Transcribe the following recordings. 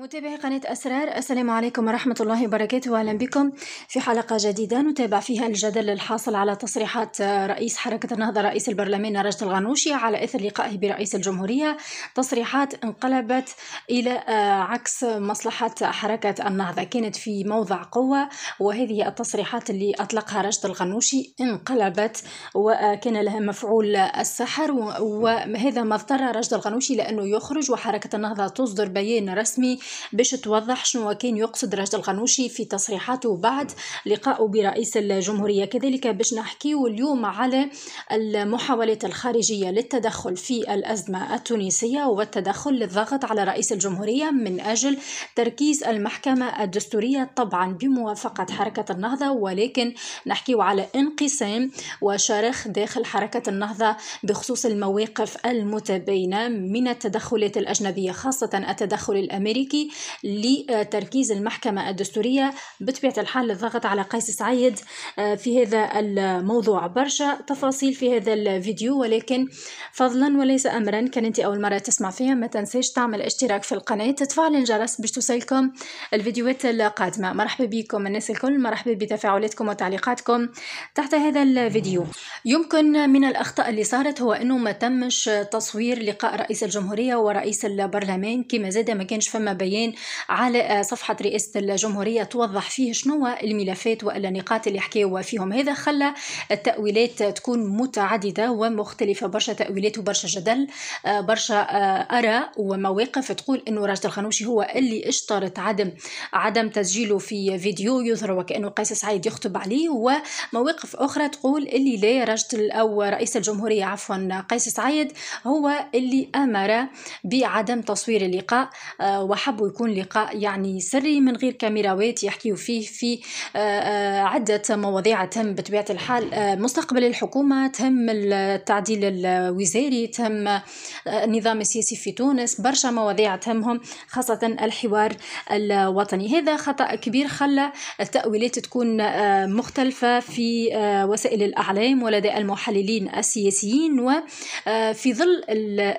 متابعي قناة أسرار السلام عليكم ورحمة الله وبركاته أهلا بكم في حلقة جديدة نتابع فيها الجدل الحاصل على تصريحات رئيس حركة النهضة رئيس البرلمان نرجة الغنوشي على إثر لقائه برئيس الجمهورية تصريحات انقلبت إلى آه، عكس مصلحة حركة النهضة كانت في موضع قوة وهذه التصريحات اللي أطلقها رجد الغنوشي انقلبت وكان لها مفعول السحر وهذا ما اضطر رجد الغنوشي لأنه يخرج وحركة النهضة تصدر بيان رسمي باش توضح شنو كان يقصد رشد الغنوشي في تصريحاته بعد لقائه برئيس الجمهورية كذلك باش نحكيو اليوم على المحاولات الخارجية للتدخل في الأزمة التونسية والتدخل للضغط على رئيس الجمهورية من أجل تركيز المحكمة الدستورية طبعا بموافقة حركة النهضة ولكن نحكيو على انقسام وشرخ داخل حركة النهضة بخصوص المواقف المتباينة من التدخلات الأجنبية خاصة التدخل الأمريكي التشكيكي لتركيز المحكمة الدستورية بطبيعة الحال الضغط على قيس سعيد آه، في هذا الموضوع برشا تفاصيل في هذا الفيديو ولكن فضلا وليس أمرا كان أنت أول مرة تسمع فيها ما تنساش تعمل اشتراك في القناة تفعل الجرس باش توصلكم الفيديوهات القادمة مرحبا بكم الناس الكل مرحبا بتفاعلاتكم وتعليقاتكم تحت هذا الفيديو يمكن من الأخطاء اللي صارت هو أنه ما تمش تصوير لقاء رئيس الجمهورية ورئيس البرلمان كما زاد ما كانش فما بيان على صفحة رئاسة الجمهورية توضح فيه شنو الملفات وإلا نقاط اللي حكاو فيهم هذا خلى التأويلات تكون متعددة ومختلفة برشا تأويلات وبرشا جدل برشا آه، آراء ومواقف تقول أنه راشد الخنوشي هو اللي اشترط عدم عدم تسجيله في فيديو يظهر وكأنه قيس سعيد يخطب عليه ومواقف أخرى تقول اللي لا راشد أو رئيس الجمهورية عفوا قيس سعيد هو اللي أمر بعدم تصوير اللقاء آه، وحب حبوا يكون لقاء يعني سري من غير كاميراوات يحكيوا فيه في آه، آه، عدة مواضيع تهم بطبيعة الحال آه، مستقبل الحكومة تهم التعديل الوزاري تهم النظام السياسي في تونس برشا مواضيع تهمهم خاصة الحوار الوطني هذا خطأ كبير خلى التأويلات تكون مختلفة في وسائل الأعلام ولدى المحللين السياسيين وفي ظل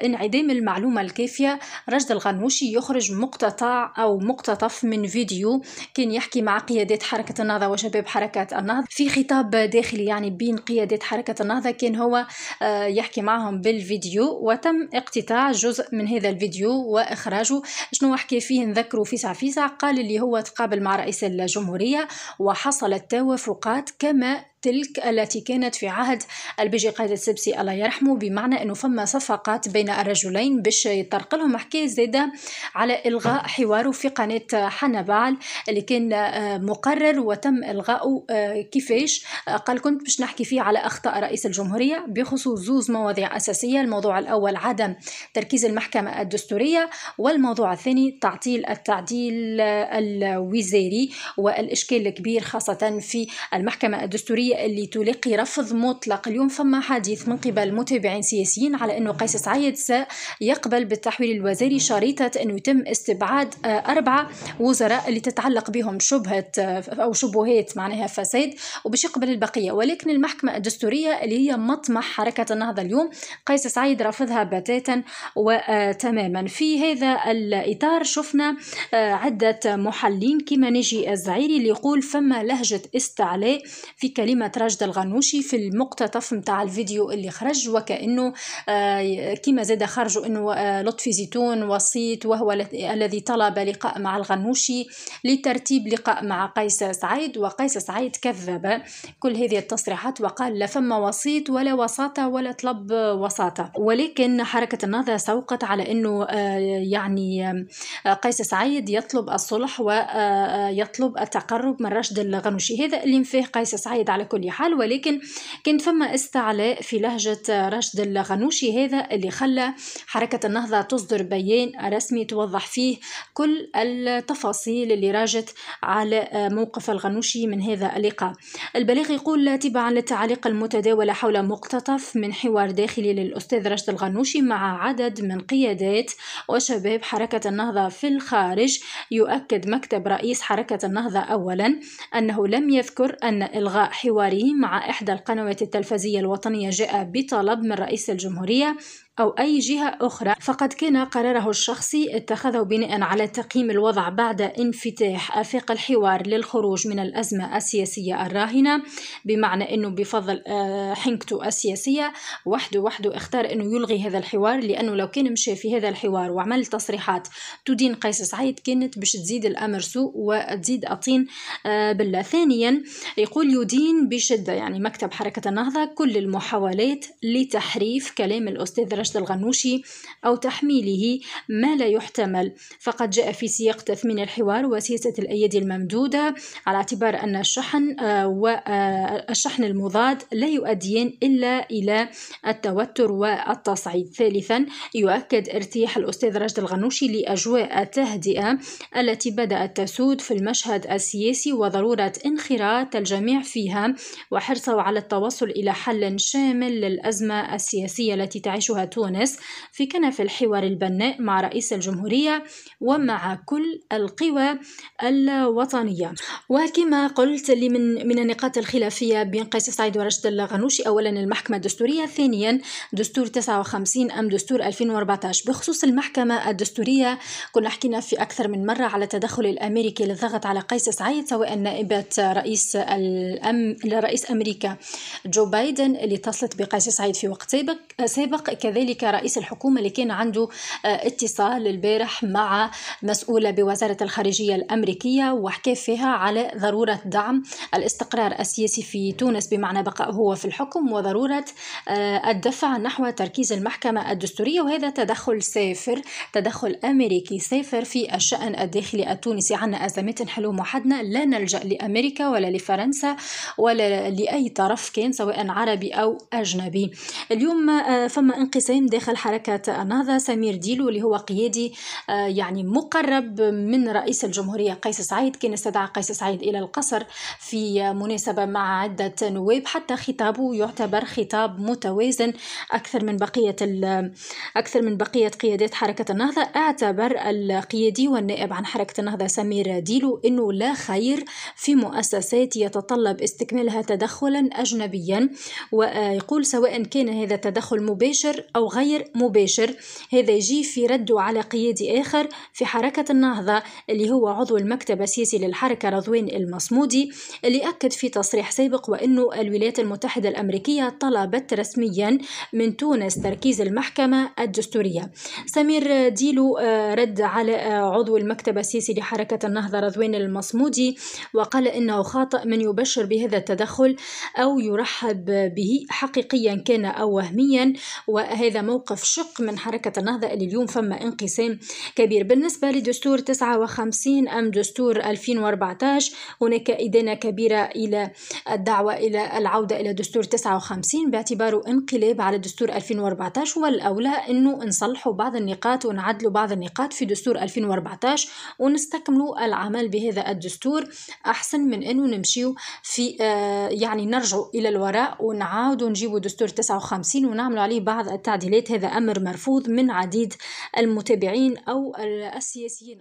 انعدام المعلومة الكافية رشد الغنوشي يخرج مقتل مقتطع أو مقتطف من فيديو كان يحكي مع قيادة حركة النهضة وشباب حركة النهضة في خطاب داخلي يعني بين قيادة حركة النهضة كان هو آه، يحكي معهم بالفيديو وتم اقتطاع جزء من هذا الفيديو وإخراجه شنو حكي فيه نذكره فيسع فيسع قال اللي هو تقابل مع رئيس الجمهورية وحصلت توافقات كما تلك التي كانت في عهد البيجي قائد السبسي الله يرحمه بمعنى أنه فما صفقات بين الرجلين باش يطرق لهم حكاية زادة على إلغاء حواره في قناة حنبال اللي كان آه، مقرر وتم إلغاؤه آه، كيفاش آه، قال كنت باش نحكي فيه على أخطاء رئيس الجمهورية بخصوص زوز مواضيع أساسية الموضوع الأول عدم تركيز المحكمة الدستورية والموضوع الثاني تعطيل التعديل الوزاري والإشكال الكبير خاصة في المحكمة الدستورية اللي تلقي رفض مطلق اليوم فما حديث من قبل متابعين سياسيين على أنه قيس سعيد سيقبل بالتحويل الوزاري شريطة أنه يتم استبعاد آه، أربعة وزراء اللي تتعلق بهم شبهة آه، أو شبهات معناها فساد وباش يقبل البقية ولكن المحكمة الدستورية اللي هي مطمح حركة النهضة اليوم قيس سعيد رفضها بتاتا وتماما آه، في هذا الإطار شفنا عدة محلين كما نجي الزعيري اللي يقول فما لهجة استعلاء في كلمة كلمة رشد الغنوشي في المقتطف نتاع الفيديو اللي خرج وكأنه آه، كما زاد خرجوا أنه آه، لطفي زيتون وسيط وهو الذي طلب لقاء مع الغنوشي لترتيب لقاء مع قيس سعيد وقيس سعيد كذب كل هذه التصريحات وقال لا فما وسيط ولا وساطة ولا طلب وساطة ولكن حركة النهضة سوقت على أنه آه، يعني قيس سعيد يطلب الصلح ويطلب التقرب من رشد الغنوشي هذا اللي مفيه قيس سعيد على كل حال ولكن كان فما استعلاء في لهجة رشد الغنوشي هذا اللي خلى حركة النهضة تصدر بيان رسمي توضح فيه كل التفاصيل اللي راجت على موقف الغنوشي من هذا اللقاء البلاغ يقول تبعا للتعليق المتداولة حول مقتطف من حوار داخلي للأستاذ رشد الغنوشي مع عدد من قيادات وشباب حركة النهضة في الخارج يؤكد مكتب رئيس حركة النهضة أولا أنه لم يذكر أن إلغاء حوار حواري مع إحدى القنوات التلفزية الوطنية جاء بطلب من رئيس الجمهورية أو أي جهة أخرى فقد كان قراره الشخصي اتخذه بناء على تقييم الوضع بعد انفتاح آفاق الحوار للخروج من الأزمة السياسية الراهنة بمعنى أنه بفضل آه، حنكته السياسية وحده وحده اختار أنه يلغي هذا الحوار لأنه لو كان مشى في هذا الحوار وعمل تصريحات تدين قيس سعيد كانت باش تزيد الأمر سوء وتزيد الطين آه، بالله ثانيا يقول يدين بشدة يعني مكتب حركة النهضة كل المحاولات لتحريف كلام الأستاذ رشد مجد الغنوشي أو تحميله ما لا يحتمل فقد جاء في سياق تثمين الحوار وسياسة الأيدي الممدودة على اعتبار أن الشحن آه، والشحن آه، المضاد لا يؤديان إلا إلى التوتر والتصعيد ثالثا يؤكد ارتياح الأستاذ رشد الغنوشي لأجواء التهدئة التي بدأت تسود في المشهد السياسي وضرورة انخراط الجميع فيها وحرصه على التوصل إلى حل شامل للأزمة السياسية التي تعيشها تونس في كنف الحوار البناء مع رئيس الجمهورية ومع كل القوى الوطنية وكما قلت اللي من, من النقاط الخلافية بين قيس سعيد ورشد الغنوشي أولا المحكمة الدستورية ثانيا دستور 59 أم دستور 2014 بخصوص المحكمة الدستورية كنا حكينا في أكثر من مرة على التدخل الأمريكي للضغط على قيس سعيد سواء نائبة رئيس الأم... رئيس أمريكا جو بايدن اللي اتصلت بقيس سعيد في وقت سابق كذلك كذلك رئيس الحكومة اللي كان عنده آه، اتصال البارح مع مسؤولة بوزارة الخارجية الأمريكية وحكى فيها على ضرورة دعم الاستقرار السياسي في تونس بمعنى بقاء هو في الحكم وضرورة آه، الدفع نحو تركيز المحكمة الدستورية وهذا تدخل سافر تدخل أمريكي سافر في الشأن الداخلي التونسي عنا أزمات حلو محدنا لا نلجأ لأمريكا ولا لفرنسا ولا لأي طرف كان سواء عربي أو أجنبي اليوم آه، فما انقسام التساهم داخل حركة النهضة سمير ديلو اللي هو قيادي آه، يعني مقرب من رئيس الجمهورية قيس سعيد كان استدعى قيس سعيد إلى القصر في مناسبة مع عدة نواب حتى خطابه يعتبر خطاب متوازن أكثر من بقية أكثر من بقية قيادات حركة النهضة اعتبر القيادي والنائب عن حركة النهضة سمير ديلو أنه لا خير في مؤسسات يتطلب استكمالها تدخلا أجنبيا ويقول سواء كان هذا التدخل مباشر أو أو غير مباشر هذا يجي في رده على قيادي آخر في حركة النهضة اللي هو عضو المكتب السياسي للحركة رضوان المصمودي اللي أكد في تصريح سابق وأنه الولايات المتحدة الأمريكية طلبت رسميا من تونس تركيز المحكمة الدستورية سمير ديلو آه، رد على آه، عضو المكتب السياسي لحركة النهضة رضوان المصمودي وقال إنه خاطئ من يبشر بهذا التدخل أو يرحب به حقيقيا كان أو وهميا وهذا هذا موقف شق من حركة النهضة اللي اليوم فما انقسام كبير بالنسبة لدستور 59 أم دستور 2014 هناك إدانة كبيرة إلى الدعوة إلى العودة إلى دستور 59 باعتباره انقلاب على دستور 2014 والأولى أنه نصلحوا بعض النقاط ونعدلوا بعض النقاط في دستور 2014 ونستكملوا العمل بهذا الدستور أحسن من أنه نمشيو في آه، يعني نرجعوا إلى الوراء ونعاودوا نجيبوا دستور 59 ونعملوا عليه بعض التعديلات التعديلات هذا أمر مرفوض من عديد المتابعين أو السياسيين